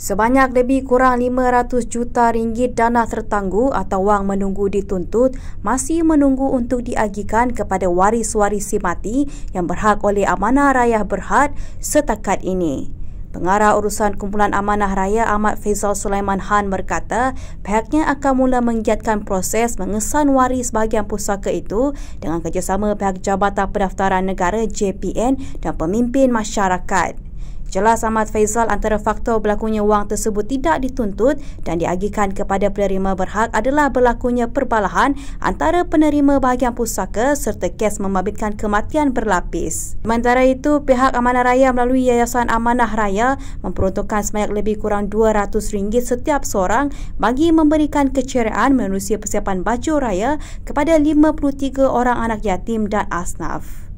Sebanyak lebih kurang 500 juta ringgit dana tertangguh atau wang menunggu dituntut masih menunggu untuk diagihkan kepada waris-warisi mati yang berhak oleh Amanah Raya Berhad setakat ini. Pengarah Urusan Kumpulan Amanah Raya Ahmad Faisal Sulaiman Han berkata pihaknya akan mula menggiatkan proses mengesan waris bahagian pusaka itu dengan kerjasama pihak Jabatan Pendaftaran Negara JPN dan pemimpin masyarakat. Jelas Ahmad Faisal antara faktor berlakunya wang tersebut tidak dituntut dan diagihkan kepada penerima berhak adalah berlakunya perbalahan antara penerima bahagian pusaka serta kes memabitkan kematian berlapis. Sementara itu, pihak Amanah Raya melalui Yayasan Amanah Raya memperuntukkan semayak lebih kurang RM200 setiap seorang bagi memberikan keceriaan menerusi persiapan baju raya kepada 53 orang anak yatim dan asnaf.